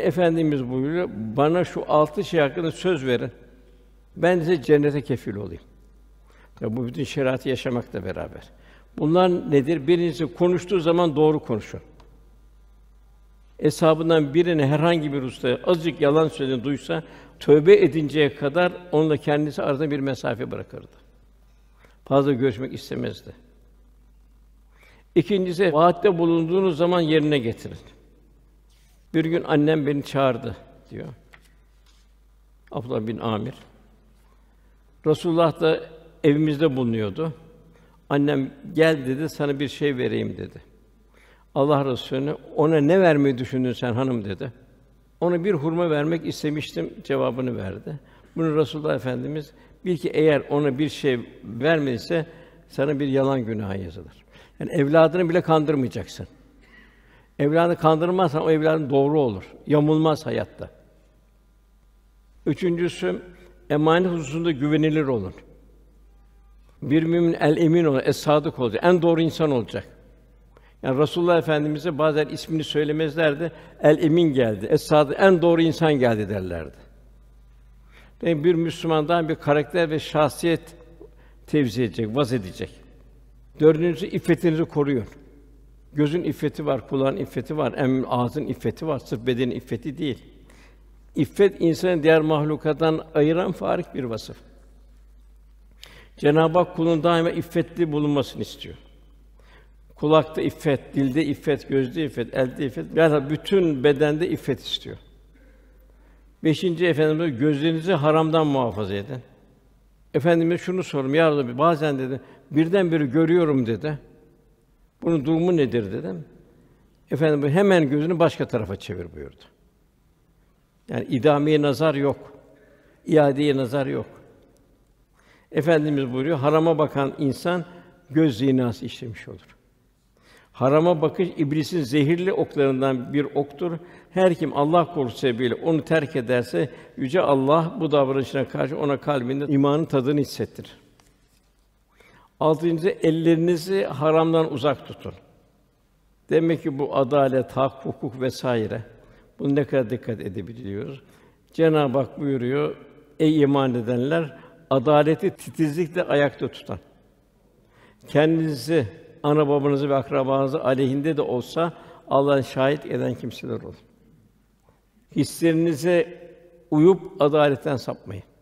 Efendimiz buyuruyor, bana şu altı şey hakkında söz verin. Ben size cennete kefil olayım. Ya bu bütün şeriatı yaşamakla beraber. Bunlar nedir? Birincisi konuştuğu zaman doğru konuşun. Hesabından birini herhangi bir usta azıcık yalan söylediğini duysa tövbe edinceye kadar onunla kendisi arada bir mesafe bırakırdı. Fazla görüşmek istemezdi. İkincisi vaatte bulunduğunuz zaman yerine getirin. Bir gün annem beni çağırdı diyor. Abdullah bin Amir. Rasulullah da evimizde bulunuyordu. Annem gel dedi sana bir şey vereyim dedi. Allah Resulü ona ne vermeyi düşündün sen hanım dedi. Ona bir hurma vermek istemiştim cevabını verdi. Bunu Rasulullah Efendimiz bil ki eğer ona bir şey vermediyse sana bir yalan günahı yazılır. Yani evladını bile kandırmayacaksın. Evladını kandırmazsan o evladın doğru olur. Yamulmaz hayatta. Üçüncüsü emanet hususunda güvenilir olur. Bir mümin el emin olur, es sadık olacak. En doğru insan olacak. Yani Resulullah Efendimize bazen ismini söylemezlerdi. El emin geldi. Es sadık en doğru insan geldi derlerdi. Yani bir Müslümandan bir karakter ve şahsiyet tevzi edecek, vaz edecek. Dördüncüsü iffetinizi koruyor. Gözün iffeti var, kulağın iffeti var, em ağzın iffeti var, sırf bedenin iffeti değil. İffet insanı diğer mahlukattan ayıran farik bir vasıf. Cenab-ı Hak kulun daima iffetli bulunmasını istiyor. Kulakta iffet, dilde iffet, gözde iffet, elde iffet, yani bütün bedende iffet istiyor. Beşinci efendimiz gözlerinizi haramdan muhafaza edin. Efendimiz şunu sorum, ya Rabbi, bazen dedi birden bir görüyorum dedi. Bunun durumu nedir dedim. Efendim hemen gözünü başka tarafa çevir buyurdu. Yani idamiye nazar yok. İadeye nazar yok. Efendimiz buyuruyor, harama bakan insan göz zinası işlemiş olur. Harama bakış iblisin zehirli oklarından bir oktur. Her kim Allah korkusu sebebiyle onu terk ederse yüce Allah bu davranışına karşı ona kalbinde imanın tadını hissettirir. Altıncı ellerinizi haramdan uzak tutun. Demek ki bu adalet, hak, hukuk vesaire. Bunu ne kadar dikkat edebiliyoruz? Cenab-ı Hak buyuruyor: "Ey iman edenler, adaleti titizlikle ayakta tutan. Kendinizi, ana babanızı ve akrabanızı aleyhinde de olsa Allah'ın şahit eden kimseler olun. Hislerinize uyup adaletten sapmayın.